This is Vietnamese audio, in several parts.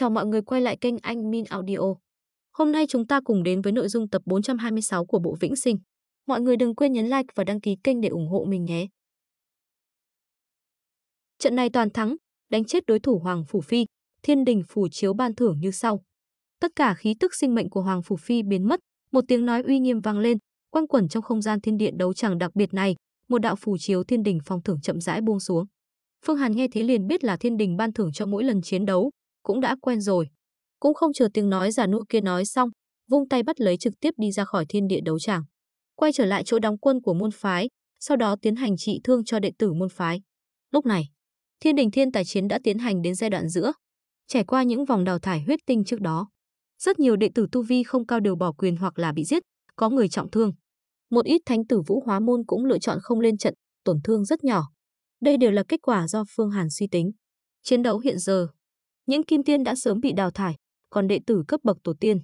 Chào mọi người quay lại kênh Anh Min Audio. Hôm nay chúng ta cùng đến với nội dung tập 426 của bộ Vĩnh Sinh. Mọi người đừng quên nhấn like và đăng ký kênh để ủng hộ mình nhé. Trận này toàn thắng, đánh chết đối thủ Hoàng Phủ Phi, Thiên Đình Phủ Chiếu ban thưởng như sau. Tất cả khí tức sinh mệnh của Hoàng Phủ Phi biến mất, một tiếng nói uy nghiêm vang lên, quanh quẩn trong không gian thiên điện đấu tràng đặc biệt này, một đạo Phủ Chiếu Thiên Đình phong thưởng chậm rãi buông xuống. Phương Hàn nghe thế liền biết là Thiên Đình ban thưởng cho mỗi lần chiến đấu, cũng đã quen rồi. Cũng không chờ tiếng nói giả nụ kia nói xong, vung tay bắt lấy trực tiếp đi ra khỏi thiên địa đấu tràng. Quay trở lại chỗ đóng quân của môn phái, sau đó tiến hành trị thương cho đệ tử môn phái. Lúc này, thiên đình thiên tài chiến đã tiến hành đến giai đoạn giữa, trải qua những vòng đào thải huyết tinh trước đó. Rất nhiều đệ tử tu vi không cao đều bỏ quyền hoặc là bị giết, có người trọng thương. Một ít thánh tử vũ hóa môn cũng lựa chọn không lên trận, tổn thương rất nhỏ. Đây đều là kết quả do Phương Hàn suy tính. Chiến đấu hiện giờ những kim tiên đã sớm bị đào thải, còn đệ tử cấp bậc tổ tiên,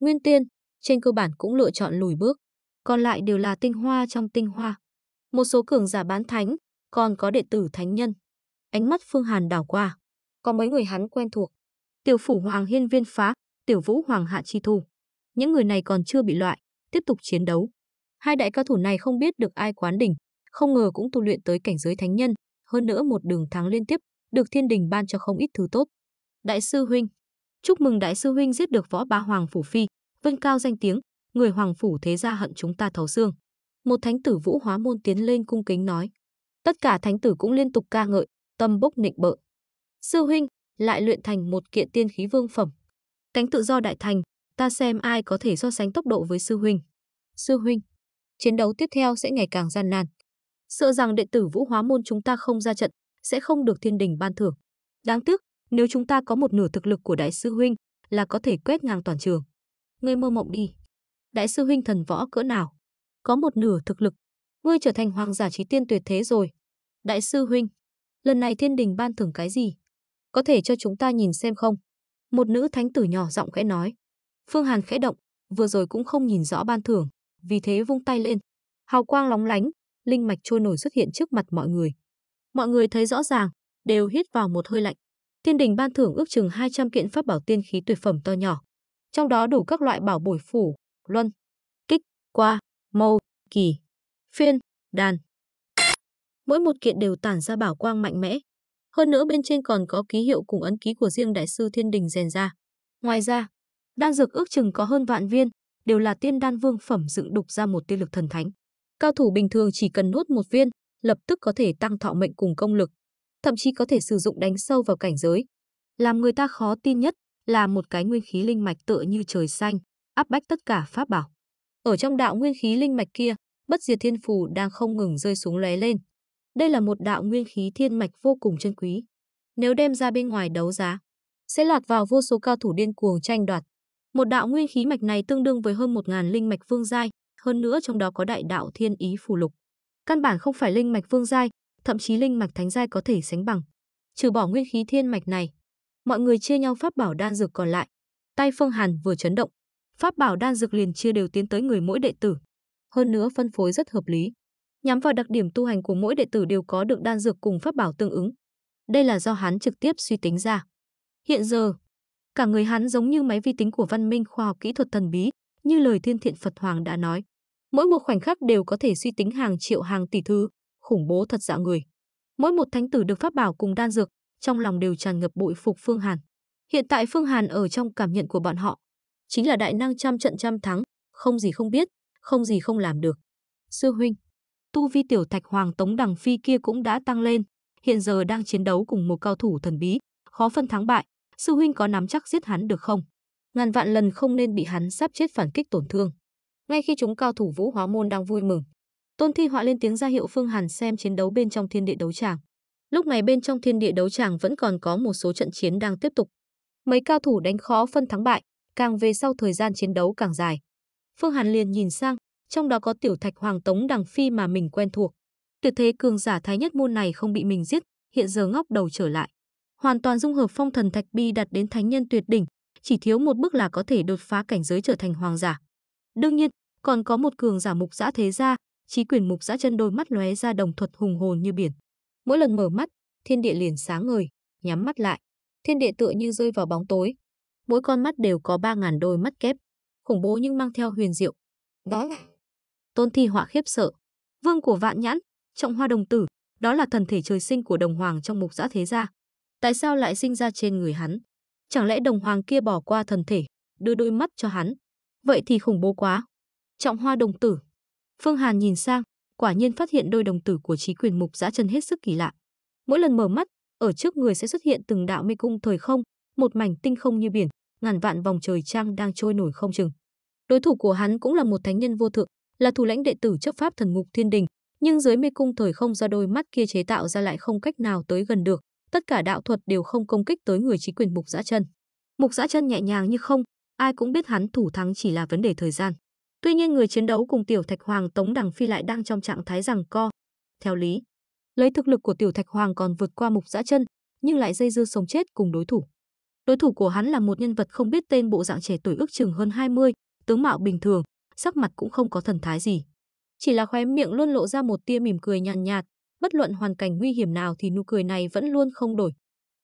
nguyên tiên, trên cơ bản cũng lựa chọn lùi bước. Còn lại đều là tinh hoa trong tinh hoa. Một số cường giả bán thánh, còn có đệ tử thánh nhân. Ánh mắt Phương Hàn đảo qua. Có mấy người hắn quen thuộc. Tiểu phủ Hoàng Hiên Viên Phá, Tiểu Vũ Hoàng Hạ Chi Thu. Những người này còn chưa bị loại, tiếp tục chiến đấu. Hai đại cao thủ này không biết được ai quán đỉnh, không ngờ cũng tu luyện tới cảnh giới thánh nhân, hơn nữa một đường thắng liên tiếp, được thiên đình ban cho không ít thứ tốt. Đại sư huynh, chúc mừng đại sư huynh giết được võ ba hoàng phủ phi, vân cao danh tiếng, người hoàng phủ thế gia hận chúng ta thấu xương. Một thánh tử Vũ Hóa môn tiến lên cung kính nói. Tất cả thánh tử cũng liên tục ca ngợi, tâm bốc nịnh bợ. Sư huynh lại luyện thành một kiện tiên khí vương phẩm. Cánh tự do đại thành, ta xem ai có thể so sánh tốc độ với sư huynh. Sư huynh, chiến đấu tiếp theo sẽ ngày càng gian nan. Sợ rằng đệ tử Vũ Hóa môn chúng ta không ra trận, sẽ không được thiên đình ban thưởng. Đáng tiếc, nếu chúng ta có một nửa thực lực của đại sư huynh là có thể quét ngang toàn trường. Ngươi mơ mộng đi. Đại sư huynh thần võ cỡ nào? Có một nửa thực lực. Ngươi trở thành hoàng giả trí tiên tuyệt thế rồi. Đại sư huynh, lần này thiên đình ban thưởng cái gì? Có thể cho chúng ta nhìn xem không? Một nữ thánh tử nhỏ giọng khẽ nói. Phương Hàn khẽ động, vừa rồi cũng không nhìn rõ ban thưởng, vì thế vung tay lên. Hào quang lóng lánh, linh mạch trôi nổi xuất hiện trước mặt mọi người. Mọi người thấy rõ ràng, đều hít vào một hơi lạnh. Thiên đình ban thưởng ước chừng 200 kiện pháp bảo tiên khí tuyệt phẩm to nhỏ. Trong đó đủ các loại bảo bồi phủ, luân, kích, qua, mâu, kỳ, phiên, đàn. Mỗi một kiện đều tản ra bảo quang mạnh mẽ. Hơn nữa bên trên còn có ký hiệu cùng ấn ký của riêng đại sư Thiên đình rèn ra. Ngoài ra, đan dược ước chừng có hơn vạn viên, đều là tiên đan vương phẩm dựng đục ra một tiên lực thần thánh. Cao thủ bình thường chỉ cần nuốt một viên, lập tức có thể tăng thọ mệnh cùng công lực thậm chí có thể sử dụng đánh sâu vào cảnh giới. Làm người ta khó tin nhất là một cái nguyên khí linh mạch tựa như trời xanh, áp bách tất cả pháp bảo. Ở trong đạo nguyên khí linh mạch kia, bất diệt thiên phù đang không ngừng rơi xuống lóe lên. Đây là một đạo nguyên khí thiên mạch vô cùng chân quý. Nếu đem ra bên ngoài đấu giá, sẽ lọt vào vô số cao thủ điên cuồng tranh đoạt. Một đạo nguyên khí mạch này tương đương với hơn 1000 linh mạch vương giai, hơn nữa trong đó có đại đạo thiên ý phù lục. Căn bản không phải linh mạch vương giai, thậm chí linh mạch thánh giai có thể sánh bằng. Trừ bỏ nguyên khí thiên mạch này, mọi người chia nhau pháp bảo đan dược còn lại. Tay Phương Hàn vừa chấn động, pháp bảo đan dược liền chia đều tiến tới người mỗi đệ tử. Hơn nữa phân phối rất hợp lý, nhắm vào đặc điểm tu hành của mỗi đệ tử đều có được đan dược cùng pháp bảo tương ứng. Đây là do hắn trực tiếp suy tính ra. Hiện giờ, cả người hắn giống như máy vi tính của văn minh khoa học kỹ thuật thần bí, như lời thiên thiện Phật Hoàng đã nói. Mỗi một khoảnh khắc đều có thể suy tính hàng triệu hàng tỷ thứ, khủng bố thật dã người. Mỗi một thánh tử được pháp bảo cùng đan dược, trong lòng đều tràn ngập bội phục Phương Hàn. Hiện tại Phương Hàn ở trong cảm nhận của bọn họ, chính là đại năng trăm trận trăm thắng, không gì không biết, không gì không làm được. Sư huynh, tu vi tiểu thạch hoàng tống đằng phi kia cũng đã tăng lên, hiện giờ đang chiến đấu cùng một cao thủ thần bí, khó phân thắng bại, sư huynh có nắm chắc giết hắn được không? Ngàn vạn lần không nên bị hắn sắp chết phản kích tổn thương. Ngay khi chúng cao thủ Vũ Hóa Môn đang vui mừng, Tôn Thi Họa lên tiếng ra hiệu Phương Hàn xem chiến đấu bên trong thiên địa đấu tràng. Lúc này bên trong thiên địa đấu tràng vẫn còn có một số trận chiến đang tiếp tục. Mấy cao thủ đánh khó phân thắng bại, càng về sau thời gian chiến đấu càng dài. Phương Hàn liền nhìn sang, trong đó có tiểu thạch hoàng tống đằng phi mà mình quen thuộc. Tuyệt thế cường giả thái nhất môn này không bị mình giết, hiện giờ ngóc đầu trở lại. Hoàn toàn dung hợp phong thần thạch bi đạt đến thánh nhân tuyệt đỉnh, chỉ thiếu một bước là có thể đột phá cảnh giới trở thành hoàng giả. Đương nhiên, còn có một cường giả mục giã thế gia, Chí quyền mục giã chân đôi mắt lóe ra đồng thuật hùng hồn như biển. Mỗi lần mở mắt, thiên địa liền sáng ngời, nhắm mắt lại. Thiên địa tựa như rơi vào bóng tối. Mỗi con mắt đều có ba ngàn đôi mắt kép. Khủng bố nhưng mang theo huyền diệu. Đó là... Tôn thi họa khiếp sợ. Vương của vạn nhãn, trọng hoa đồng tử, đó là thần thể trời sinh của đồng hoàng trong mục giã thế gia. Tại sao lại sinh ra trên người hắn? Chẳng lẽ đồng hoàng kia bỏ qua thần thể, đưa đôi mắt cho hắn? Vậy thì khủng bố quá. Trọng hoa đồng tử, Phương Hàn nhìn sang, quả nhiên phát hiện đôi đồng tử của trí quyền mục dã chân hết sức kỳ lạ. Mỗi lần mở mắt, ở trước người sẽ xuất hiện từng đạo mê cung thời không, một mảnh tinh không như biển, ngàn vạn vòng trời trăng đang trôi nổi không chừng. Đối thủ của hắn cũng là một thánh nhân vô thượng, là thủ lãnh đệ tử chấp pháp thần ngục thiên đình, nhưng dưới mê cung thời không do đôi mắt kia chế tạo ra lại không cách nào tới gần được, tất cả đạo thuật đều không công kích tới người trí quyền mục dã chân. Mục dã chân nhẹ nhàng như không, ai cũng biết hắn thủ thắng chỉ là vấn đề thời gian. Tuy nhiên người chiến đấu cùng Tiểu Thạch Hoàng Tống Đằng Phi lại đang trong trạng thái rằng co. Theo lý, lấy thực lực của Tiểu Thạch Hoàng còn vượt qua mục dã chân, nhưng lại dây dưa sống chết cùng đối thủ. Đối thủ của hắn là một nhân vật không biết tên bộ dạng trẻ tuổi ước chừng hơn 20, tướng mạo bình thường, sắc mặt cũng không có thần thái gì. Chỉ là khóe miệng luôn lộ ra một tia mỉm cười nhàn nhạt, nhạt, bất luận hoàn cảnh nguy hiểm nào thì nụ cười này vẫn luôn không đổi,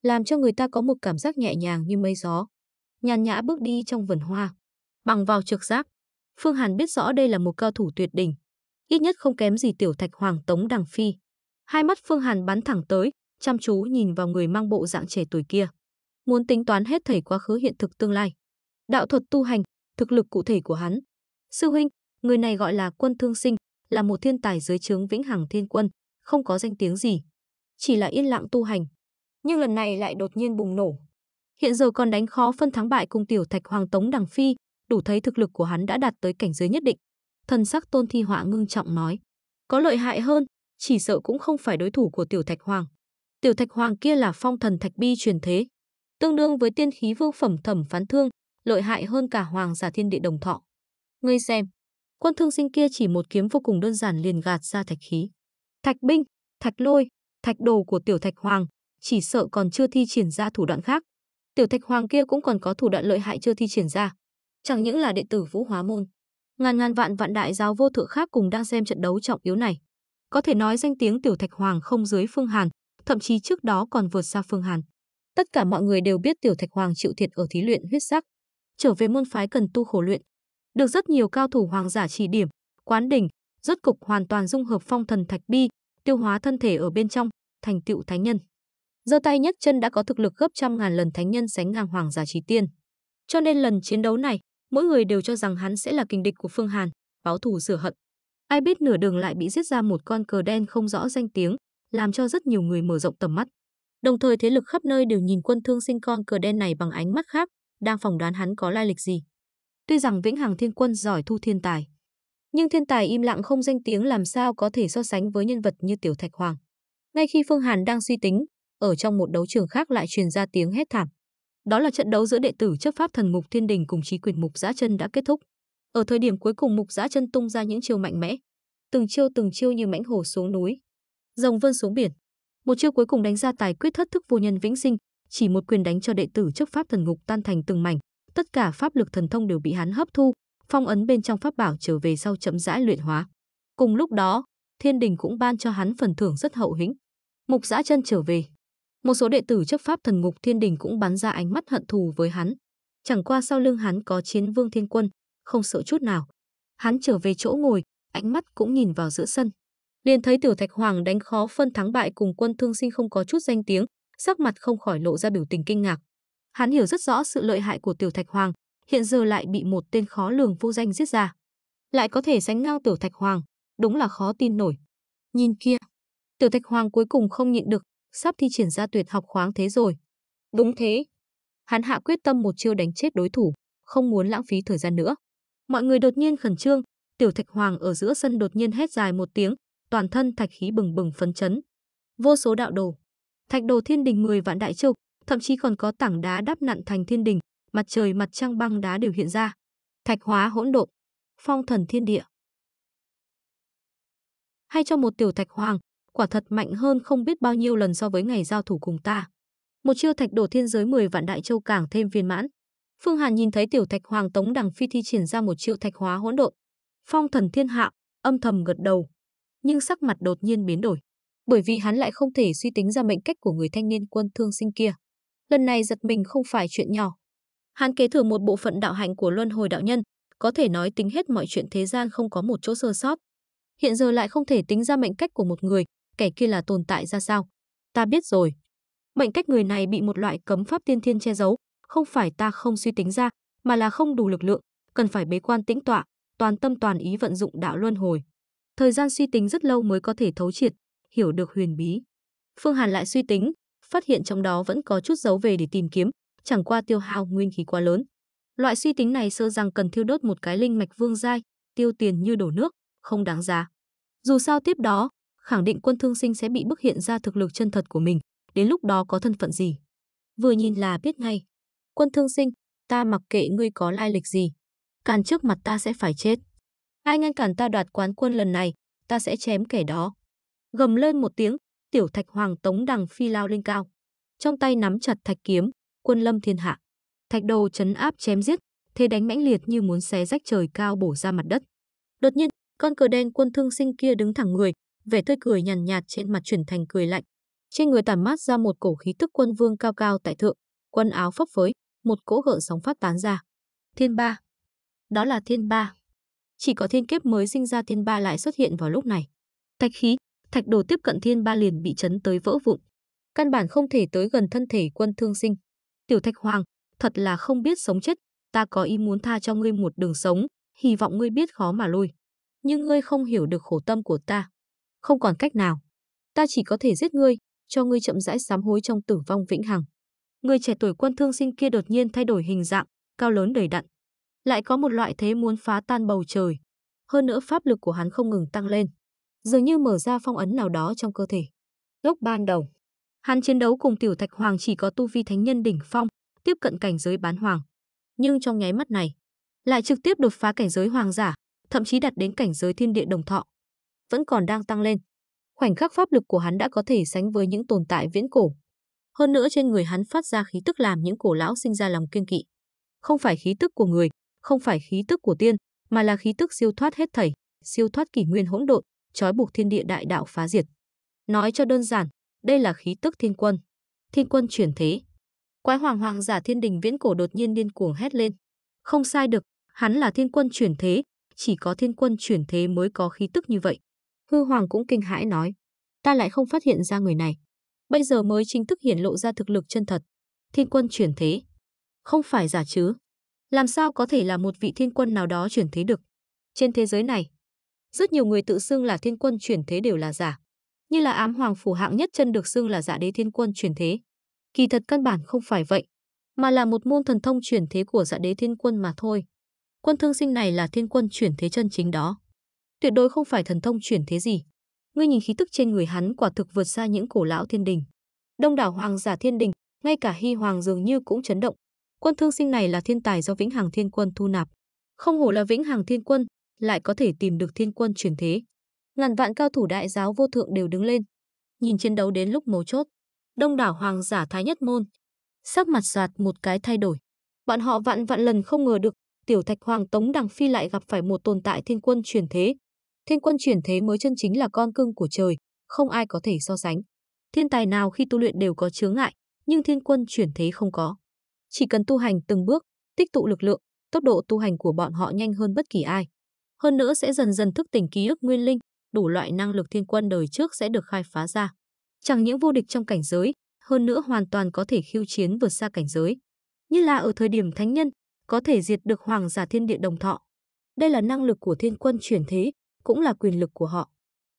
làm cho người ta có một cảm giác nhẹ nhàng như mây gió. Nhàn nhã bước đi trong vườn hoa, bằng vào trực giác, Phương Hàn biết rõ đây là một cao thủ tuyệt đỉnh, ít nhất không kém gì tiểu thạch hoàng tống đằng phi. Hai mắt Phương Hàn bắn thẳng tới, chăm chú nhìn vào người mang bộ dạng trẻ tuổi kia. Muốn tính toán hết thảy quá khứ hiện thực tương lai. Đạo thuật tu hành, thực lực cụ thể của hắn. Sư huynh, người này gọi là quân thương sinh, là một thiên tài dưới trướng vĩnh hằng thiên quân, không có danh tiếng gì. Chỉ là yên lặng tu hành. Nhưng lần này lại đột nhiên bùng nổ. Hiện giờ còn đánh khó phân thắng bại cùng tiểu thạch hoàng tống đằng phi, đủ thấy thực lực của hắn đã đạt tới cảnh giới nhất định. Thần sắc Tôn Thi Họa ngưng trọng nói, có lợi hại hơn, chỉ sợ cũng không phải đối thủ của Tiểu Thạch Hoàng. Tiểu Thạch Hoàng kia là phong thần thạch bi truyền thế, tương đương với tiên khí vương phẩm thẩm phán thương, lợi hại hơn cả hoàng giả thiên địa đồng thọ. Ngươi xem, quân thương sinh kia chỉ một kiếm vô cùng đơn giản liền gạt ra thạch khí. Thạch binh, thạch lôi, thạch đồ của tiểu thạch hoàng, chỉ sợ còn chưa thi triển ra thủ đoạn khác. Tiểu thạch hoàng kia cũng còn có thủ đoạn lợi hại chưa thi triển ra chẳng những là đệ tử Vũ Hóa Môn. Ngàn ngàn vạn vạn đại giáo vô thượng khác cùng đang xem trận đấu trọng yếu này. Có thể nói danh tiếng Tiểu Thạch Hoàng không dưới Phương Hàn, thậm chí trước đó còn vượt xa Phương Hàn. Tất cả mọi người đều biết Tiểu Thạch Hoàng chịu thiệt ở thí luyện huyết sắc. Trở về môn phái cần tu khổ luyện. Được rất nhiều cao thủ hoàng giả chỉ điểm, quán đỉnh, rốt cục hoàn toàn dung hợp phong thần thạch bi, tiêu hóa thân thể ở bên trong, thành tựu thánh nhân. Giơ tay nhất chân đã có thực lực gấp trăm ngàn lần thánh nhân sánh ngang hoàng giả trí tiên. Cho nên lần chiến đấu này, mỗi người đều cho rằng hắn sẽ là kình địch của Phương Hàn, báo thù rửa hận. Ai biết nửa đường lại bị giết ra một con cờ đen không rõ danh tiếng, làm cho rất nhiều người mở rộng tầm mắt. Đồng thời thế lực khắp nơi đều nhìn quân thương sinh con cờ đen này bằng ánh mắt khác, đang phỏng đoán hắn có lai lịch gì. Tuy rằng Vĩnh Hằng Thiên Quân giỏi thu thiên tài, nhưng thiên tài im lặng không danh tiếng làm sao có thể so sánh với nhân vật như Tiểu Thạch Hoàng. Ngay khi Phương Hàn đang suy tính, ở trong một đấu trường khác lại truyền ra tiếng hét thảm. Đó là trận đấu giữa đệ tử chấp pháp thần Mục Thiên Đình cùng trí quyền Mục Giã Chân đã kết thúc. Ở thời điểm cuối cùng Mục Giã Chân tung ra những chiêu mạnh mẽ, từng chiêu từng chiêu như mãnh hổ xuống núi, rồng vươn xuống biển. Một chiêu cuối cùng đánh ra tài quyết thất thức vô nhân vĩnh sinh, chỉ một quyền đánh cho đệ tử chấp pháp thần ngục tan thành từng mảnh, tất cả pháp lực thần thông đều bị hắn hấp thu, phong ấn bên trong pháp bảo trở về sau chậm rãi luyện hóa. Cùng lúc đó, Thiên Đình cũng ban cho hắn phần thưởng rất hậu hĩnh. Mục Giã Chân trở về, một số đệ tử chấp pháp thần ngục thiên đình cũng bắn ra ánh mắt hận thù với hắn. Chẳng qua sau lưng hắn có chiến vương thiên quân, không sợ chút nào. Hắn trở về chỗ ngồi, ánh mắt cũng nhìn vào giữa sân. Liền thấy tiểu thạch hoàng đánh khó phân thắng bại cùng quân thương sinh không có chút danh tiếng, sắc mặt không khỏi lộ ra biểu tình kinh ngạc. Hắn hiểu rất rõ sự lợi hại của tiểu thạch hoàng, hiện giờ lại bị một tên khó lường vô danh giết ra. Lại có thể sánh ngang tiểu thạch hoàng, đúng là khó tin nổi. Nhìn kia, tiểu thạch hoàng cuối cùng không nhịn được, sắp thi triển ra tuyệt học khoáng thế rồi. Đúng thế. Hắn hạ quyết tâm một chiêu đánh chết đối thủ, không muốn lãng phí thời gian nữa. Mọi người đột nhiên khẩn trương, Tiểu Thạch Hoàng ở giữa sân đột nhiên hét dài một tiếng, toàn thân thạch khí bừng bừng phấn chấn. Vô số đạo đồ, thạch đồ thiên đình 10 vạn đại trục, thậm chí còn có tảng đá đắp nặn thành thiên đình, mặt trời mặt trăng băng đá đều hiện ra. Thạch hóa hỗn độn, phong thần thiên địa. Hay cho một tiểu thạch hoàng, quả thật mạnh hơn không biết bao nhiêu lần so với ngày giao thủ cùng ta. Một chiêu thạch đổ thiên giới 10 vạn đại châu càng thêm viên mãn. Phương Hàn nhìn thấy tiểu thạch hoàng tống đằng phi thi triển ra một triệu thạch hóa hỗn độn. Phong thần thiên hạ, âm thầm gật đầu. Nhưng sắc mặt đột nhiên biến đổi. Bởi vì hắn lại không thể suy tính ra mệnh cách của người thanh niên quân thương sinh kia. Lần này giật mình không phải chuyện nhỏ. Hắn kế thừa một bộ phận đạo hạnh của luân hồi đạo nhân, có thể nói tính hết mọi chuyện thế gian không có một chỗ sơ sót. Hiện giờ lại không thể tính ra mệnh cách của một người, kẻ kia là tồn tại ra sao. Ta biết rồi. Mệnh cách người này bị một loại cấm pháp tiên thiên che giấu, không phải ta không suy tính ra, mà là không đủ lực lượng, cần phải bế quan tĩnh tọa, toàn tâm toàn ý vận dụng đạo luân hồi. Thời gian suy tính rất lâu mới có thể thấu triệt, hiểu được huyền bí. Phương Hàn lại suy tính, phát hiện trong đó vẫn có chút dấu về để tìm kiếm, chẳng qua tiêu hao nguyên khí quá lớn. Loại suy tính này sơ rằng cần thiêu đốt một cái linh mạch vương giai, tiêu tiền như đổ nước, không đáng giá. Dù sao tiếp đó, khẳng định quân thương sinh sẽ bị bức hiện ra thực lực chân thật của mình, đến lúc đó có thân phận gì. Vừa nhìn là biết ngay. Quân thương sinh, ta mặc kệ ngươi có lai lịch gì. Càn trước mặt ta sẽ phải chết. Ai ngăn cản ta đoạt quán quân lần này, ta sẽ chém kẻ đó. Gầm lên một tiếng, tiểu thạch hoàng tống đằng phi lao lên cao. Trong tay nắm chặt thạch kiếm, quân lâm thiên hạ. Thạch đầu chấn áp chém giết, thế đánh mãnh liệt như muốn xé rách trời cao bổ ra mặt đất. Đột nhiên, con cờ đen quân thương sinh kia đứng thẳng người, vẻ tươi cười nhàn nhạt trên mặt chuyển thành cười lạnh. Trên người tản mát ra một cổ khí tức quân vương cao cao tại thượng, quân áo phấp phới, một cỗ gợn sóng phát tán ra. Thiên ba. Đó là thiên ba. Chỉ có thiên kiếp mới sinh ra thiên ba lại xuất hiện vào lúc này. Thạch khí, thạch đồ tiếp cận thiên ba liền bị chấn tới vỡ vụn. Căn bản không thể tới gần thân thể quân thương sinh. Tiểu thạch hoàng, thật là không biết sống chết. Ta có ý muốn tha cho ngươi một đường sống, hy vọng ngươi biết khó mà lui. Nhưng ngươi không hiểu được khổ tâm của ta không còn cách nào. Ta chỉ có thể giết ngươi, cho ngươi chậm rãi sám hối trong tử vong vĩnh hằng. Người trẻ tuổi quân thương sinh kia đột nhiên thay đổi hình dạng, cao lớn đầy đặn. Lại có một loại thế muốn phá tan bầu trời. Hơn nữa pháp lực của hắn không ngừng tăng lên. Dường như mở ra phong ấn nào đó trong cơ thể. Lúc ban đầu, hắn chiến đấu cùng tiểu thạch hoàng chỉ có tu vi thánh nhân đỉnh phong, tiếp cận cảnh giới bán hoàng. Nhưng trong nháy mắt này, lại trực tiếp đột phá cảnh giới hoàng giả, thậm chí đạt đến cảnh giới thiên địa đồng thọ vẫn còn đang tăng lên. Khoảnh khắc pháp lực của hắn đã có thể sánh với những tồn tại viễn cổ. Hơn nữa trên người hắn phát ra khí tức làm những cổ lão sinh ra lòng kiên kỵ. Không phải khí tức của người, không phải khí tức của tiên, mà là khí tức siêu thoát hết thảy, siêu thoát kỷ nguyên hỗn độn, trói buộc thiên địa đại đạo phá diệt. Nói cho đơn giản, đây là khí tức thiên quân. Thiên quân chuyển thế. Quái hoàng hoàng giả thiên đình viễn cổ đột nhiên điên cuồng hét lên. Không sai được, hắn là thiên quân chuyển thế, chỉ có thiên quân chuyển thế mới có khí tức như vậy. Hư Hoàng cũng kinh hãi nói, ta lại không phát hiện ra người này. Bây giờ mới chính thức hiển lộ ra thực lực chân thật. Thiên quân chuyển thế. Không phải giả chứ. Làm sao có thể là một vị thiên quân nào đó chuyển thế được? Trên thế giới này, rất nhiều người tự xưng là thiên quân chuyển thế đều là giả. Như là ám hoàng phủ hạng nhất chân được xưng là giả đế thiên quân chuyển thế. Kỳ thật căn bản không phải vậy, mà là một môn thần thông chuyển thế của giả đế thiên quân mà thôi. Quân thương sinh này là thiên quân chuyển thế chân chính đó tuyệt đối không phải thần thông chuyển thế gì. Ngươi nhìn khí tức trên người hắn quả thực vượt xa những cổ lão thiên đình. Đông đảo hoàng giả thiên đình, ngay cả Hy Hoàng dường như cũng chấn động. Quân Thương Sinh này là thiên tài do Vĩnh Hằng Thiên Quân thu nạp, không hổ là Vĩnh Hằng Thiên Quân, lại có thể tìm được thiên quân chuyển thế. Ngàn vạn cao thủ đại giáo vô thượng đều đứng lên, nhìn chiến đấu đến lúc mấu chốt. Đông đảo hoàng giả Thái Nhất Môn, sắc mặt giạt một cái thay đổi. Bọn họ vạn vạn lần không ngờ được, tiểu thạch hoàng Tống Đằng Phi lại gặp phải một tồn tại thiên quân chuyển thế, Thiên quân chuyển thế mới chân chính là con cưng của trời, không ai có thể so sánh. Thiên tài nào khi tu luyện đều có chướng ngại, nhưng thiên quân chuyển thế không có. Chỉ cần tu hành từng bước, tích tụ lực lượng, tốc độ tu hành của bọn họ nhanh hơn bất kỳ ai. Hơn nữa sẽ dần dần thức tỉnh ký ức nguyên linh, đủ loại năng lực thiên quân đời trước sẽ được khai phá ra. Chẳng những vô địch trong cảnh giới, hơn nữa hoàn toàn có thể khiêu chiến vượt xa cảnh giới. Như là ở thời điểm thánh nhân, có thể diệt được hoàng giả thiên địa đồng thọ. Đây là năng lực của thiên quân chuyển thế, cũng là quyền lực của họ.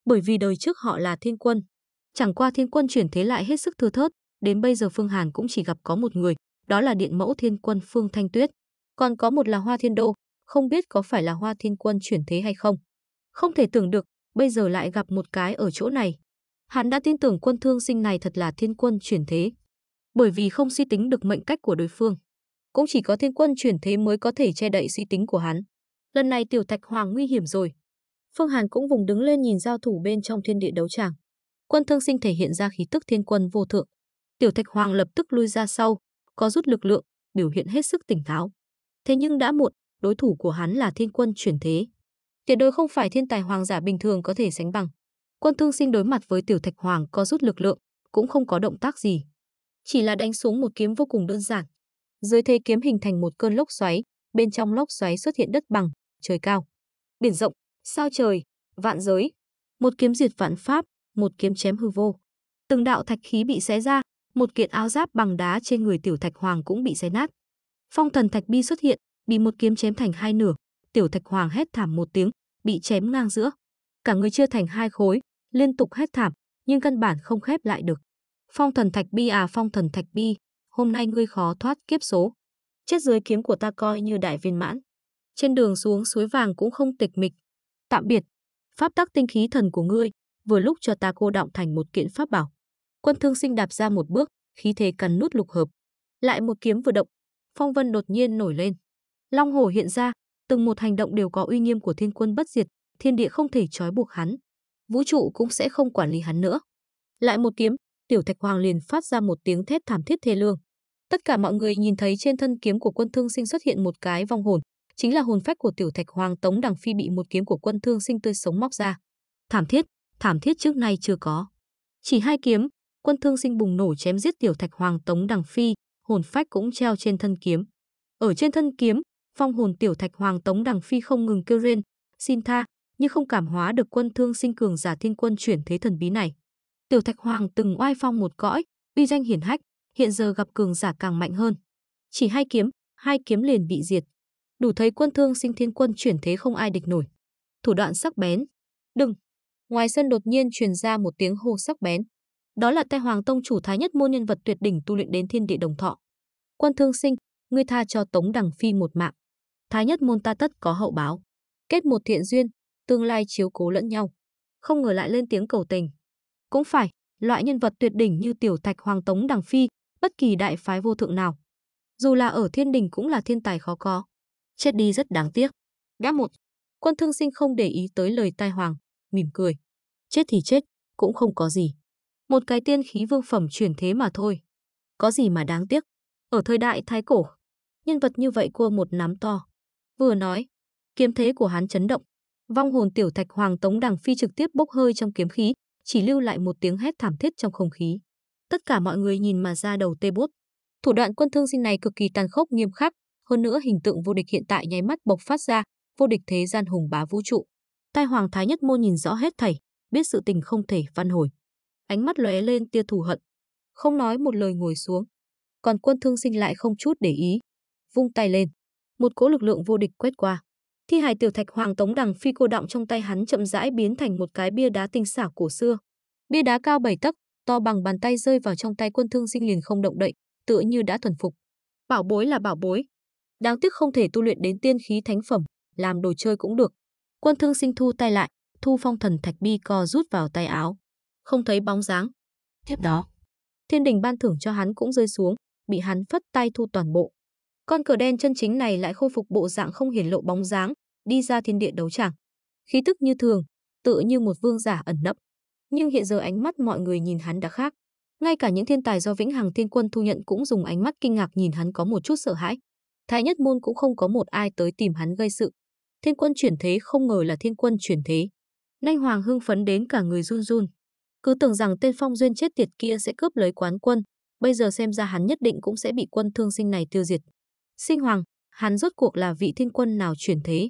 Bởi vì đời trước họ là thiên quân. Chẳng qua thiên quân chuyển thế lại hết sức thưa thớt, đến bây giờ Phương Hàn cũng chỉ gặp có một người, đó là điện mẫu thiên quân Phương Thanh Tuyết. Còn có một là Hoa Thiên Độ, không biết có phải là Hoa Thiên Quân chuyển thế hay không. Không thể tưởng được, bây giờ lại gặp một cái ở chỗ này. Hắn đã tin tưởng quân thương sinh này thật là thiên quân chuyển thế. Bởi vì không suy tính được mệnh cách của đối phương. Cũng chỉ có thiên quân chuyển thế mới có thể che đậy suy tính của hắn. Lần này tiểu thạch hoàng nguy hiểm rồi, Phương Hàn cũng vùng đứng lên nhìn giao thủ bên trong thiên địa đấu tràng. Quân Thương Sinh thể hiện ra khí tức thiên quân vô thượng. Tiểu Thạch Hoàng lập tức lui ra sau, có rút lực lượng, biểu hiện hết sức tỉnh táo. Thế nhưng đã muộn, đối thủ của hắn là thiên quân chuyển thế. Tuyệt đối không phải thiên tài hoàng giả bình thường có thể sánh bằng. Quân Thương Sinh đối mặt với Tiểu Thạch Hoàng có rút lực lượng, cũng không có động tác gì. Chỉ là đánh xuống một kiếm vô cùng đơn giản. Dưới thế kiếm hình thành một cơn lốc xoáy, bên trong lốc xoáy xuất hiện đất bằng, trời cao, biển rộng, sao trời, vạn giới. Một kiếm diệt vạn pháp, một kiếm chém hư vô. Từng đạo thạch khí bị xé ra, một kiện áo giáp bằng đá trên người tiểu thạch hoàng cũng bị xé nát. Phong thần thạch bi xuất hiện, bị một kiếm chém thành hai nửa, tiểu thạch hoàng hét thảm một tiếng, bị chém ngang giữa. Cả người chia thành hai khối, liên tục hét thảm, nhưng căn bản không khép lại được. Phong thần thạch bi à phong thần thạch bi, hôm nay ngươi khó thoát kiếp số. Chết dưới kiếm của ta coi như đại viên mãn. Trên đường xuống suối vàng cũng không tịch mịch, Tạm biệt, pháp tắc tinh khí thần của ngươi, vừa lúc cho ta cô động thành một kiện pháp bảo. Quân thương sinh đạp ra một bước, khí thế cắn nút lục hợp. Lại một kiếm vừa động, phong vân đột nhiên nổi lên. Long hổ hiện ra, từng một hành động đều có uy nghiêm của thiên quân bất diệt, thiên địa không thể trói buộc hắn. Vũ trụ cũng sẽ không quản lý hắn nữa. Lại một kiếm, tiểu thạch hoàng liền phát ra một tiếng thét thảm thiết thê lương. Tất cả mọi người nhìn thấy trên thân kiếm của quân thương sinh xuất hiện một cái vong hồn, chính là hồn phách của tiểu thạch hoàng Tống Đằng Phi bị một kiếm của quân thương sinh tươi sống móc ra. Thảm thiết, thảm thiết trước nay chưa có. Chỉ hai kiếm, quân thương sinh bùng nổ chém giết tiểu thạch hoàng Tống Đằng Phi, hồn phách cũng treo trên thân kiếm. Ở trên thân kiếm, phong hồn tiểu thạch hoàng Tống Đằng Phi không ngừng kêu rên, xin tha, nhưng không cảm hóa được quân thương sinh cường giả thiên quân chuyển thế thần bí này. Tiểu Thạch Hoàng từng oai phong một cõi, uy danh hiển hách, hiện giờ gặp cường giả càng mạnh hơn. Chỉ hai kiếm, hai kiếm liền bị diệt đủ thấy quân thương sinh thiên quân chuyển thế không ai địch nổi. Thủ đoạn sắc bén. Đừng! Ngoài sân đột nhiên truyền ra một tiếng hô sắc bén. Đó là tay Hoàng Tông chủ thái nhất môn nhân vật tuyệt đỉnh tu luyện đến thiên địa đồng thọ. Quân thương sinh, ngươi tha cho Tống Đằng Phi một mạng. Thái nhất môn ta tất có hậu báo. Kết một thiện duyên, tương lai chiếu cố lẫn nhau. Không ngờ lại lên tiếng cầu tình. Cũng phải, loại nhân vật tuyệt đỉnh như tiểu thạch Hoàng Tống Đằng Phi, bất kỳ đại phái vô thượng nào. Dù là ở thiên đình cũng là thiên tài khó có chết đi rất đáng tiếc. đã một, quân thương sinh không để ý tới lời tai hoàng, mỉm cười. Chết thì chết, cũng không có gì. Một cái tiên khí vương phẩm chuyển thế mà thôi. Có gì mà đáng tiếc. Ở thời đại thái cổ, nhân vật như vậy cua một nắm to. Vừa nói, kiếm thế của hắn chấn động. Vong hồn tiểu thạch hoàng tống đằng phi trực tiếp bốc hơi trong kiếm khí, chỉ lưu lại một tiếng hét thảm thiết trong không khí. Tất cả mọi người nhìn mà ra đầu tê buốt. Thủ đoạn quân thương sinh này cực kỳ tàn khốc nghiêm khắc, hơn nữa hình tượng vô địch hiện tại nháy mắt bộc phát ra, vô địch thế gian hùng bá vũ trụ. Tai Hoàng Thái Nhất Môn nhìn rõ hết thảy, biết sự tình không thể văn hồi. Ánh mắt lóe lên tia thù hận, không nói một lời ngồi xuống. Còn Quân Thương Sinh lại không chút để ý, vung tay lên, một cỗ lực lượng vô địch quét qua. Thi hài tiểu thạch hoàng tống đằng phi cô động trong tay hắn chậm rãi biến thành một cái bia đá tinh xảo cổ xưa. Bia đá cao bảy tấc, to bằng bàn tay rơi vào trong tay quân thương sinh liền không động đậy, tựa như đã thuần phục. Bảo bối là bảo bối, Đáng tiếc không thể tu luyện đến tiên khí thánh phẩm, làm đồ chơi cũng được. Quân Thương Sinh thu tay lại, thu phong thần thạch bi co rút vào tay áo. Không thấy bóng dáng. Tiếp đó, thiên đình ban thưởng cho hắn cũng rơi xuống, bị hắn phất tay thu toàn bộ. Con cờ đen chân chính này lại khôi phục bộ dạng không hiển lộ bóng dáng, đi ra thiên địa đấu tràng. Khí tức như thường, tự như một vương giả ẩn nấp. Nhưng hiện giờ ánh mắt mọi người nhìn hắn đã khác. Ngay cả những thiên tài do Vĩnh Hằng Thiên Quân thu nhận cũng dùng ánh mắt kinh ngạc nhìn hắn có một chút sợ hãi. Thái Nhất Môn cũng không có một ai tới tìm hắn gây sự. Thiên quân chuyển thế không ngờ là thiên quân chuyển thế. Nanh Hoàng hưng phấn đến cả người run run. Cứ tưởng rằng tên phong duyên chết tiệt kia sẽ cướp lấy quán quân, bây giờ xem ra hắn nhất định cũng sẽ bị quân thương sinh này tiêu diệt. Sinh Hoàng, hắn rốt cuộc là vị thiên quân nào chuyển thế?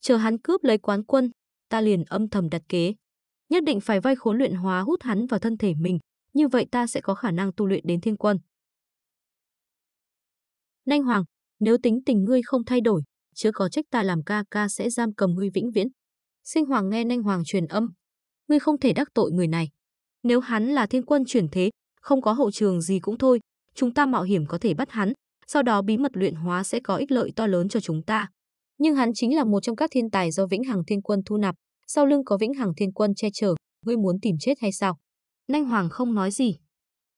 Chờ hắn cướp lấy quán quân, ta liền âm thầm đặt kế. Nhất định phải vay khốn luyện hóa hút hắn vào thân thể mình, như vậy ta sẽ có khả năng tu luyện đến thiên quân. Nanh Hoàng, nếu tính tình ngươi không thay đổi, chớ có trách ta làm ca ca sẽ giam cầm ngươi vĩnh viễn. Sinh hoàng nghe nhanh hoàng truyền âm. Ngươi không thể đắc tội người này. Nếu hắn là thiên quân chuyển thế, không có hậu trường gì cũng thôi, chúng ta mạo hiểm có thể bắt hắn, sau đó bí mật luyện hóa sẽ có ích lợi to lớn cho chúng ta. Nhưng hắn chính là một trong các thiên tài do Vĩnh Hằng Thiên Quân thu nạp, sau lưng có Vĩnh Hằng Thiên Quân che chở, ngươi muốn tìm chết hay sao? Nanh Hoàng không nói gì.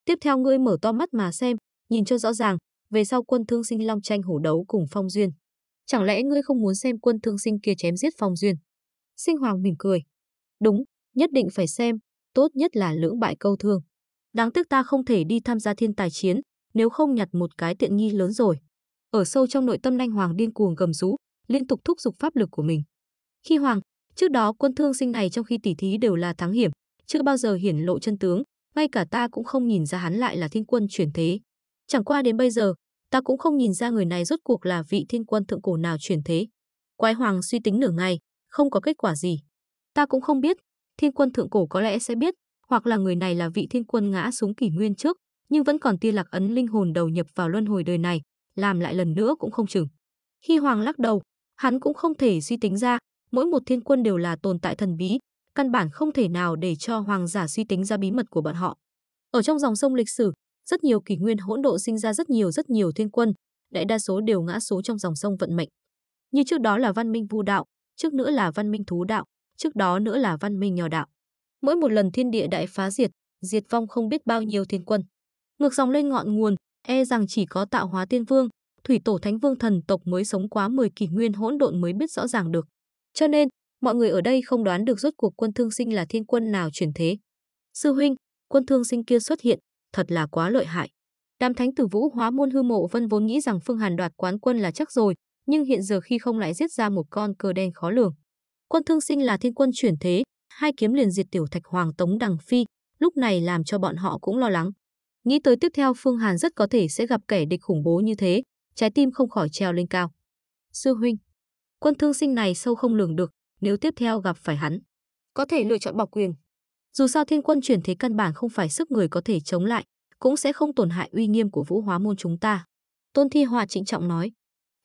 Tiếp theo ngươi mở to mắt mà xem, nhìn cho rõ ràng, về sau quân Thương Sinh long tranh hổ đấu cùng Phong Duyên. Chẳng lẽ ngươi không muốn xem quân Thương Sinh kia chém giết Phong Duyên? Sinh Hoàng mỉm cười. Đúng, nhất định phải xem, tốt nhất là lưỡng bại câu thương. Đáng tiếc ta không thể đi tham gia thiên tài chiến, nếu không nhặt một cái tiện nghi lớn rồi. Ở sâu trong nội tâm Lanh Hoàng điên cuồng gầm rú, liên tục thúc giục pháp lực của mình. Khi Hoàng, trước đó quân thương sinh này trong khi tỉ thí đều là thắng hiểm, chưa bao giờ hiển lộ chân tướng, ngay cả ta cũng không nhìn ra hắn lại là thiên quân chuyển thế. Chẳng qua đến bây giờ, ta cũng không nhìn ra người này rốt cuộc là vị thiên quân thượng cổ nào chuyển thế. Quái hoàng suy tính nửa ngày, không có kết quả gì. Ta cũng không biết, thiên quân thượng cổ có lẽ sẽ biết, hoặc là người này là vị thiên quân ngã xuống kỷ nguyên trước, nhưng vẫn còn tia lạc ấn linh hồn đầu nhập vào luân hồi đời này, làm lại lần nữa cũng không chừng. Khi hoàng lắc đầu, hắn cũng không thể suy tính ra, mỗi một thiên quân đều là tồn tại thần bí, căn bản không thể nào để cho hoàng giả suy tính ra bí mật của bọn họ. Ở trong dòng sông lịch sử, rất nhiều kỷ nguyên hỗn độ sinh ra rất nhiều rất nhiều thiên quân, đại đa số đều ngã số trong dòng sông vận mệnh. Như trước đó là văn minh vu đạo, trước nữa là văn minh thú đạo, trước đó nữa là văn minh nhỏ đạo. Mỗi một lần thiên địa đại phá diệt, diệt vong không biết bao nhiêu thiên quân. Ngược dòng lên ngọn nguồn, e rằng chỉ có tạo hóa tiên vương, thủy tổ thánh vương thần tộc mới sống quá 10 kỷ nguyên hỗn độn mới biết rõ ràng được. Cho nên, mọi người ở đây không đoán được rốt cuộc quân thương sinh là thiên quân nào chuyển thế. Sư huynh, quân thương sinh kia xuất hiện, thật là quá lợi hại. Đám thánh tử Vũ Hóa Môn hư mộ Vân vốn nghĩ rằng Phương Hàn đoạt quán quân là chắc rồi, nhưng hiện giờ khi không lại giết ra một con cờ đen khó lường. Quân Thương Sinh là thiên quân chuyển thế, hai kiếm liền diệt tiểu Thạch Hoàng Tống Đằng Phi, lúc này làm cho bọn họ cũng lo lắng. Nghĩ tới tiếp theo Phương Hàn rất có thể sẽ gặp kẻ địch khủng bố như thế, trái tim không khỏi treo lên cao. Sư huynh, quân thương sinh này sâu không lường được, nếu tiếp theo gặp phải hắn, có thể lựa chọn bỏ quyền, dù sao thiên quân chuyển thế căn bản không phải sức người có thể chống lại, cũng sẽ không tổn hại uy nghiêm của vũ hóa môn chúng ta. Tôn Thi Hòa trịnh trọng nói,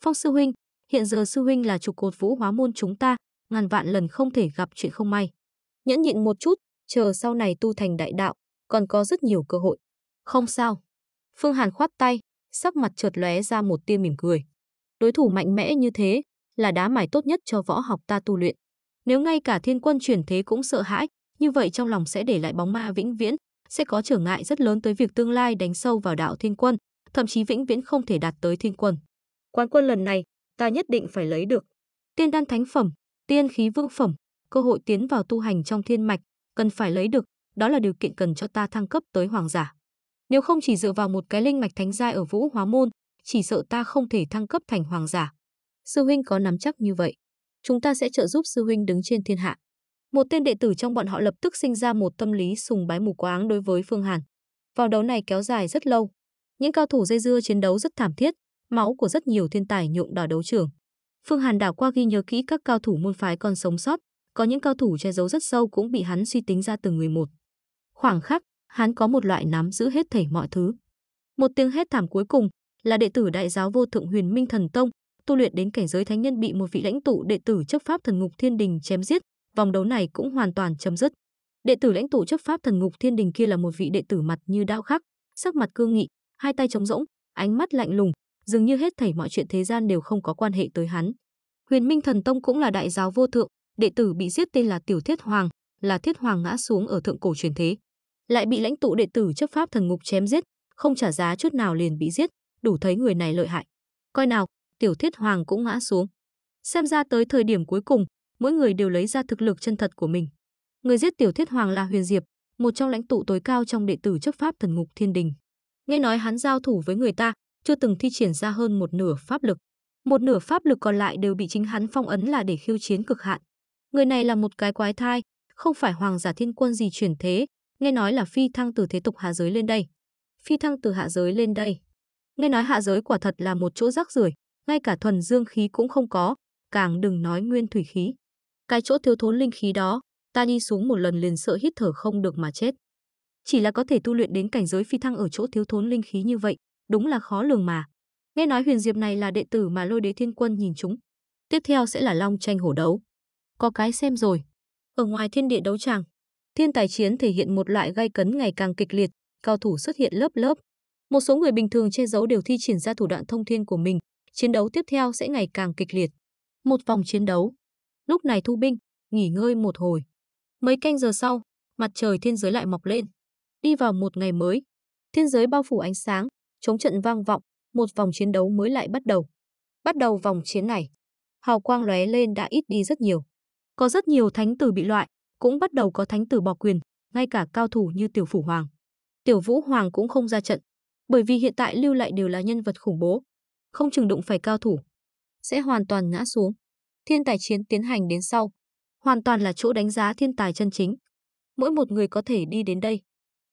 Phong Sư Huynh, hiện giờ Sư Huynh là trụ cột vũ hóa môn chúng ta, ngàn vạn lần không thể gặp chuyện không may. Nhẫn nhịn một chút, chờ sau này tu thành đại đạo, còn có rất nhiều cơ hội. Không sao. Phương Hàn khoát tay, sắc mặt chợt lóe ra một tia mỉm cười. Đối thủ mạnh mẽ như thế, là đá mài tốt nhất cho võ học ta tu luyện. Nếu ngay cả thiên quân chuyển thế cũng sợ hãi, như vậy trong lòng sẽ để lại bóng ma vĩnh viễn, sẽ có trở ngại rất lớn tới việc tương lai đánh sâu vào đạo thiên quân, thậm chí vĩnh viễn không thể đạt tới thiên quân. Quán quân lần này, ta nhất định phải lấy được. Tiên đan thánh phẩm, tiên khí vương phẩm, cơ hội tiến vào tu hành trong thiên mạch, cần phải lấy được, đó là điều kiện cần cho ta thăng cấp tới hoàng giả. Nếu không chỉ dựa vào một cái linh mạch thánh giai ở Vũ Hóa môn, chỉ sợ ta không thể thăng cấp thành hoàng giả. Sư huynh có nắm chắc như vậy, chúng ta sẽ trợ giúp sư huynh đứng trên thiên hạ một tên đệ tử trong bọn họ lập tức sinh ra một tâm lý sùng bái mù quáng đối với Phương Hàn. Vào đấu này kéo dài rất lâu. Những cao thủ dây dưa chiến đấu rất thảm thiết, máu của rất nhiều thiên tài nhuộm đỏ đấu trường. Phương Hàn đảo qua ghi nhớ kỹ các cao thủ môn phái còn sống sót, có những cao thủ che giấu rất sâu cũng bị hắn suy tính ra từng người một. Khoảng khắc, hắn có một loại nắm giữ hết thảy mọi thứ. Một tiếng hét thảm cuối cùng là đệ tử đại giáo vô thượng Huyền Minh Thần Tông, tu luyện đến cảnh giới thánh nhân bị một vị lãnh tụ đệ tử chấp pháp thần ngục thiên đình chém giết, vòng đấu này cũng hoàn toàn chấm dứt. Đệ tử lãnh tụ chấp pháp thần ngục thiên đình kia là một vị đệ tử mặt như đao khắc, sắc mặt cương nghị, hai tay trống rỗng, ánh mắt lạnh lùng, dường như hết thảy mọi chuyện thế gian đều không có quan hệ tới hắn. Huyền Minh Thần Tông cũng là đại giáo vô thượng, đệ tử bị giết tên là Tiểu Thiết Hoàng, là Thiết Hoàng ngã xuống ở thượng cổ truyền thế, lại bị lãnh tụ đệ tử chấp pháp thần ngục chém giết, không trả giá chút nào liền bị giết, đủ thấy người này lợi hại. Coi nào, Tiểu Thiết Hoàng cũng ngã xuống. Xem ra tới thời điểm cuối cùng, mỗi người đều lấy ra thực lực chân thật của mình. Người giết Tiểu Thiết Hoàng là Huyền Diệp, một trong lãnh tụ tối cao trong đệ tử chấp pháp thần ngục Thiên Đình. Nghe nói hắn giao thủ với người ta, chưa từng thi triển ra hơn một nửa pháp lực. Một nửa pháp lực còn lại đều bị chính hắn phong ấn là để khiêu chiến cực hạn. Người này là một cái quái thai, không phải hoàng giả thiên quân gì chuyển thế, nghe nói là phi thăng từ thế tục hạ giới lên đây. Phi thăng từ hạ giới lên đây. Nghe nói hạ giới quả thật là một chỗ rác rưởi, ngay cả thuần dương khí cũng không có, càng đừng nói nguyên thủy khí. Cái chỗ thiếu thốn linh khí đó, ta nhi xuống một lần liền sợ hít thở không được mà chết. Chỉ là có thể tu luyện đến cảnh giới phi thăng ở chỗ thiếu thốn linh khí như vậy, đúng là khó lường mà. Nghe nói Huyền Diệp này là đệ tử mà Lôi Đế Thiên Quân nhìn chúng. Tiếp theo sẽ là long tranh hổ đấu. Có cái xem rồi. Ở ngoài thiên địa đấu tràng, thiên tài chiến thể hiện một loại gai cấn ngày càng kịch liệt, cao thủ xuất hiện lớp lớp. Một số người bình thường che giấu đều thi triển ra thủ đoạn thông thiên của mình, chiến đấu tiếp theo sẽ ngày càng kịch liệt. Một vòng chiến đấu, Lúc này thu binh, nghỉ ngơi một hồi. Mấy canh giờ sau, mặt trời thiên giới lại mọc lên. Đi vào một ngày mới, thiên giới bao phủ ánh sáng, chống trận vang vọng, một vòng chiến đấu mới lại bắt đầu. Bắt đầu vòng chiến này, hào quang lóe lên đã ít đi rất nhiều. Có rất nhiều thánh tử bị loại, cũng bắt đầu có thánh tử bỏ quyền, ngay cả cao thủ như Tiểu Phủ Hoàng. Tiểu Vũ Hoàng cũng không ra trận, bởi vì hiện tại lưu lại đều là nhân vật khủng bố, không chừng đụng phải cao thủ, sẽ hoàn toàn ngã xuống thiên tài chiến tiến hành đến sau, hoàn toàn là chỗ đánh giá thiên tài chân chính. Mỗi một người có thể đi đến đây,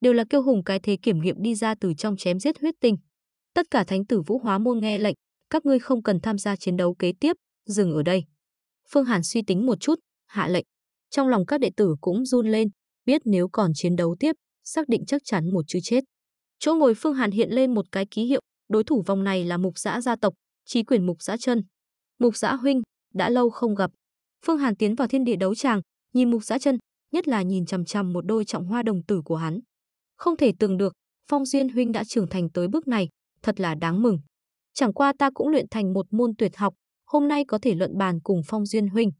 đều là kêu hùng cái thế kiểm nghiệm đi ra từ trong chém giết huyết tinh. Tất cả thánh tử Vũ Hóa môn nghe lệnh, các ngươi không cần tham gia chiến đấu kế tiếp, dừng ở đây. Phương Hàn suy tính một chút, hạ lệnh. Trong lòng các đệ tử cũng run lên, biết nếu còn chiến đấu tiếp, xác định chắc chắn một chữ chết. Chỗ ngồi Phương Hàn hiện lên một cái ký hiệu, đối thủ vòng này là mục giã gia tộc, trí quyền mục giã chân. Mục giã huynh, đã lâu không gặp. Phương Hàn tiến vào thiên địa đấu tràng, nhìn mục giã chân, nhất là nhìn chằm chằm một đôi trọng hoa đồng tử của hắn. Không thể tưởng được, Phong Duyên huynh đã trưởng thành tới bước này, thật là đáng mừng. Chẳng qua ta cũng luyện thành một môn tuyệt học, hôm nay có thể luận bàn cùng Phong Duyên huynh.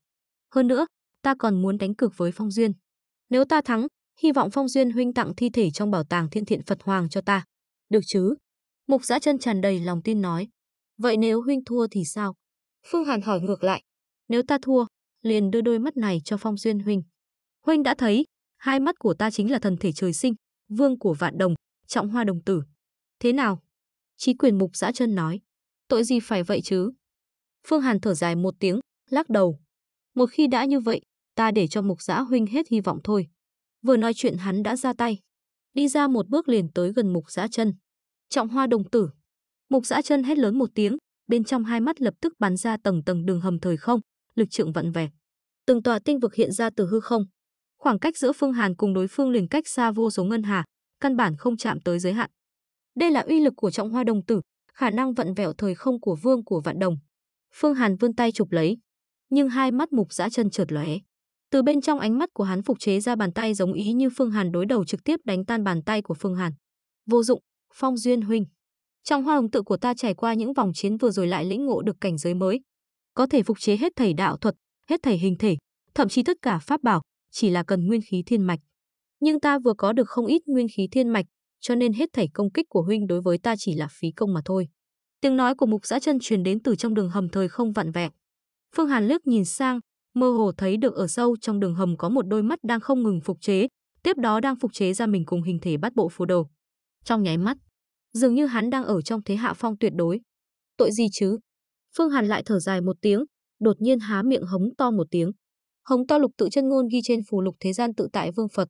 Hơn nữa, ta còn muốn đánh cược với Phong Duyên. Nếu ta thắng, hy vọng Phong Duyên huynh tặng thi thể trong bảo tàng Thiên Thiện Phật Hoàng cho ta. Được chứ? Mục Giã Chân tràn đầy lòng tin nói. Vậy nếu huynh thua thì sao? Phương Hàn hỏi ngược lại, nếu ta thua, liền đưa đôi mắt này cho Phong Duyên huynh. Huynh đã thấy, hai mắt của ta chính là thần thể trời sinh, vương của vạn đồng, trọng hoa đồng tử. Thế nào? Chí quyền mục giã chân nói, tội gì phải vậy chứ? Phương Hàn thở dài một tiếng, lắc đầu. Một khi đã như vậy, ta để cho mục giã huynh hết hy vọng thôi. Vừa nói chuyện hắn đã ra tay. Đi ra một bước liền tới gần mục giã chân. Trọng hoa đồng tử. Mục giã chân hét lớn một tiếng, bên trong hai mắt lập tức bắn ra tầng tầng đường hầm thời không, lực trượng vặn vẹo. Từng tòa tinh vực hiện ra từ hư không. Khoảng cách giữa Phương Hàn cùng đối phương liền cách xa vô số ngân hà, căn bản không chạm tới giới hạn. Đây là uy lực của trọng hoa đồng tử, khả năng vận vẹo thời không của vương của vạn đồng. Phương Hàn vươn tay chụp lấy, nhưng hai mắt mục dã chân trượt lóe. Từ bên trong ánh mắt của hắn phục chế ra bàn tay giống ý như Phương Hàn đối đầu trực tiếp đánh tan bàn tay của Phương Hàn. Vô dụng, Phong Duyên huynh. Trong hoa hồng tự của ta trải qua những vòng chiến vừa rồi lại lĩnh ngộ được cảnh giới mới, có thể phục chế hết thảy đạo thuật, hết thảy hình thể, thậm chí tất cả pháp bảo, chỉ là cần nguyên khí thiên mạch. Nhưng ta vừa có được không ít nguyên khí thiên mạch, cho nên hết thảy công kích của huynh đối với ta chỉ là phí công mà thôi. Tiếng nói của Mục Giã Chân truyền đến từ trong đường hầm thời không vặn vẹo. Phương Hàn Lước nhìn sang, mơ hồ thấy được ở sâu trong đường hầm có một đôi mắt đang không ngừng phục chế, tiếp đó đang phục chế ra mình cùng hình thể bát bộ phù đồ. Trong nháy mắt, Dường như hắn đang ở trong thế hạ phong tuyệt đối. Tội gì chứ? Phương Hàn lại thở dài một tiếng, đột nhiên há miệng hống to một tiếng. Hống to lục tự chân ngôn ghi trên phù lục thế gian tự tại vương Phật.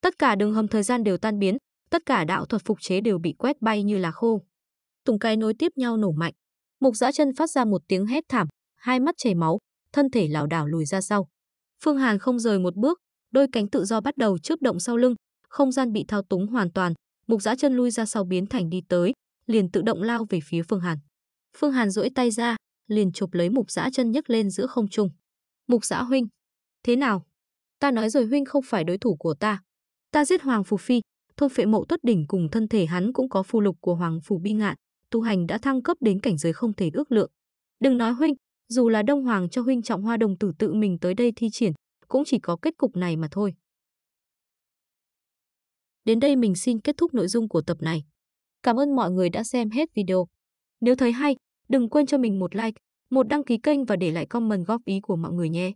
Tất cả đường hầm thời gian đều tan biến, tất cả đạo thuật phục chế đều bị quét bay như là khô. Tùng cái nối tiếp nhau nổ mạnh. Mục dã chân phát ra một tiếng hét thảm, hai mắt chảy máu, thân thể lảo đảo lùi ra sau. Phương Hàn không rời một bước, đôi cánh tự do bắt đầu chớp động sau lưng, không gian bị thao túng hoàn toàn, Mục Giá chân lui ra sau biến thành đi tới, liền tự động lao về phía Phương Hàn. Phương Hàn duỗi tay ra, liền chụp lấy mục Giá chân nhấc lên giữa không trung. Mục Giá huynh, thế nào? Ta nói rồi huynh không phải đối thủ của ta. Ta giết Hoàng Phù Phi, thôn phệ mộ tuất đỉnh cùng thân thể hắn cũng có phù lục của Hoàng Phù Bi Ngạn, tu hành đã thăng cấp đến cảnh giới không thể ước lượng. Đừng nói huynh, dù là Đông Hoàng cho huynh trọng hoa đồng tử tự mình tới đây thi triển, cũng chỉ có kết cục này mà thôi. Đến đây mình xin kết thúc nội dung của tập này. Cảm ơn mọi người đã xem hết video. Nếu thấy hay, đừng quên cho mình một like, một đăng ký kênh và để lại comment góp ý của mọi người nhé.